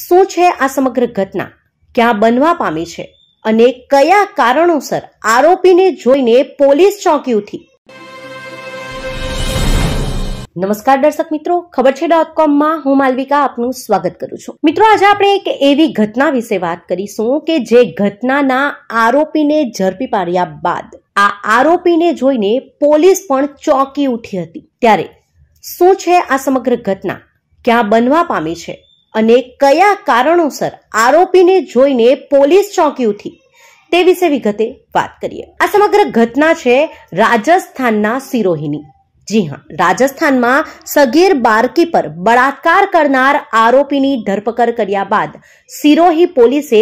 શું છે આ સમગ્ર ઘટના ક્યાં બનવા પામી છે અને કયા કારણોસર આરોપીને જોઈને પોલીસ ચોંકી ઉઠી નમસ્કાર દર્શક મિત્રો ખબર છે ડોટ કોમમાં હું માલવિકા આપનું સ્વાગત કરું છું મિત્રો આજે આપણે એક એવી ઘટના વિશે વાત કરીશું કે જે ઘટનાના આરોપીને ઝડપી પાડ્યા બાદ આ આરોપીને જોઈને પોલીસ પણ ચોંકી ઉઠી હતી ત્યારે શું છે આ સમગ્ર ઘટના ક્યાં બનવા પામી છે અને કયા કારણોસર આરોપીને જોઈને પોલીસ ચોંકી ઉઠી તે વિશે વિગતે વાત કરીએ આ સમગ્ર ઘટના છે રાજસ્થાનના સિરોહીની જી હા રાજસ્થાનમાં સગીર બારકી પર બળાત્કાર કરનાર આરોપીની ધરપકડ કર્યા બાદ સિરોહી પોલીસે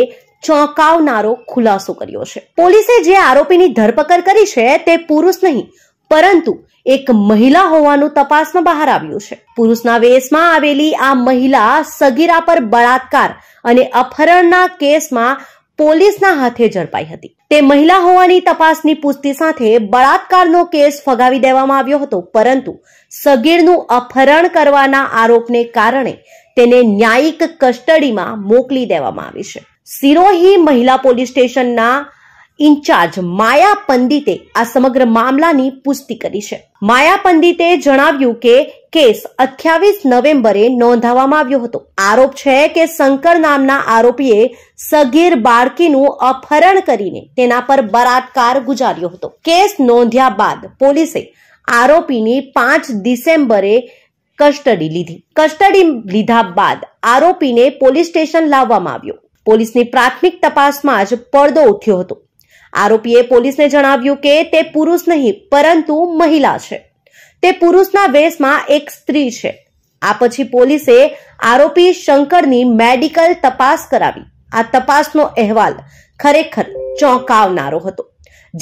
ચોંકાવનારો ખુલાસો કર્યો છે પોલીસે જે આરોપીની ધરપકડ કરી છે તે પુરુષ નહીં પરંતુ એક મહિલા હોવાનું તપાસમાં બહાર આવ્યું છે પુરુષના વેશમાં આવેલી આ મહિલા સગીરા પર બળાત્કાર અને અપહરણના કેસમાં પોલીસના હાથે ઝડપાઈ હતી તે મહિલા હોવાની તપાસની પુષ્ટિ સાથે બળાત્કારનો કેસ ફગાવી દેવામાં આવ્યો હતો પરંતુ સગીરનું અપહરણ કરવાના આરોપને કારણે તેને ન્યાયિક કસ્ટડીમાં મોકલી દેવામાં આવી છે સિરોહી મહિલા પોલીસ સ્ટેશનના ઇન્ચાર્જ માયા પંડિતે આ સમગ્ર મામલાની પુષ્ટિ કરી છે માયા પંડિતે જણાવ્યું કે કેસ અઠ્યાવીસ નવેમ્બરે નોંધાવવામાં આવ્યો હતો આરોપ છે કે શંકર નામના આરોપીએ સગીર બાળકીનું અપહરણ કરીને તેના પર બળાત્કાર ગુજાર્યો હતો કેસ નોંધ્યા બાદ પોલીસે આરોપીની પાંચ ડિસેમ્બરે કસ્ટડી લીધી કસ્ટડી લીધા બાદ આરોપીને પોલીસ સ્ટેશન લાવવામાં આવ્યો પોલીસની પ્રાથમિક તપાસમાં જ પડદો ઉઠ્યો હતો આરોપીએ પોલીસને જણાવ્યું કે તે પુરુષ નહીં પરંતુ મહિલા છે તે પુરુષના વેશમાં એક સ્ત્રી છે આ પછી પોલીસે આરોપી શંકરની મેડિકલ તપાસ કરાવી આ તપાસનો અહેવાલ ખરેખર ચોંકાવનારો હતો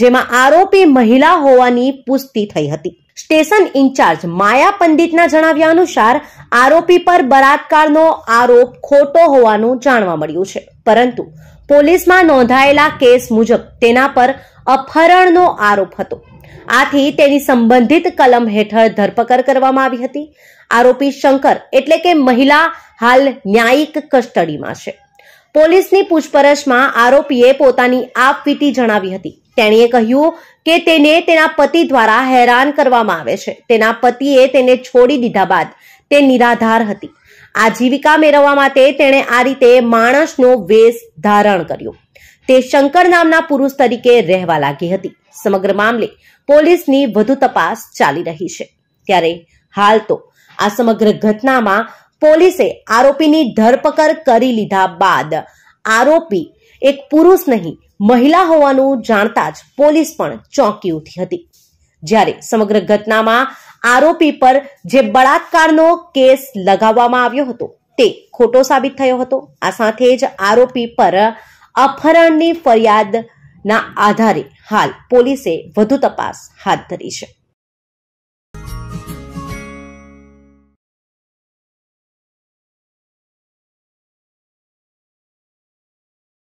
જેમાં આરોપી મહિલા હોવાની પુષ્ટિ થઈ હતી સ્ટેશન ઇન્ચાર્જ માયા પંડિતના જણાવ્યા અનુસાર આરોપી પર બળાત્કારનો આરોપ ખોટો હોવાનું જાણવા મળ્યું છે પરંતુ પોલીસમાં નોંધાયેલા કેસ મુજબ તેના પર અપહરણનો આરોપ હતો આથી તેની સંબંધિત કલમ હેઠળ ધરપકડ કરવામાં આવી હતી આરોપી શંકર એટલે કે મહિલા હાલ ન્યાયિક કસ્ટડીમાં છે પોલીસની પૂછપરછમાં આરોપીએ પોતાની આપવીતી જણાવી હતી તેણીએ કહ્યું કે તેને તેના પતિ દ્વારા હેરાન કરવામાં આવે છે તેના પતિએ તેને છોડી દીધા બાદ તે નિરાધાર હતી આજીવિકા મેળવવા માટે તેણે આ રીતે માણસનો વેશ ધારણ કર્યો તે શંકર નામના પુરુષ તરીકે રહેવા લાગી હતી સમગ્ર મામલે પોલીસની વધુ તપાસ ચાલી રહી છે ત્યારે હાલ તો આ સમગ્ર ઘટનામાં પોલીસે આરોપીની ધરપકડ કરી લીધા બાદ આરોપી એક પુરુષ નહીં મહિલા હોવાનું જાણતા જ પોલીસ પણ ચોંકી ઉઠી હતી જ્યારે સમગ્ર ઘટનામાં આરોપી પર જે બળાત્કારનો કેસ લગાવવામાં આવ્યો હતો તે ખોટો સાબિત થયો હતો આ સાથે જ આરોપી પર અપહરણની ફરિયાદના આધારે હાલ પોલીસે વધુ તપાસ હાથ ધરી છે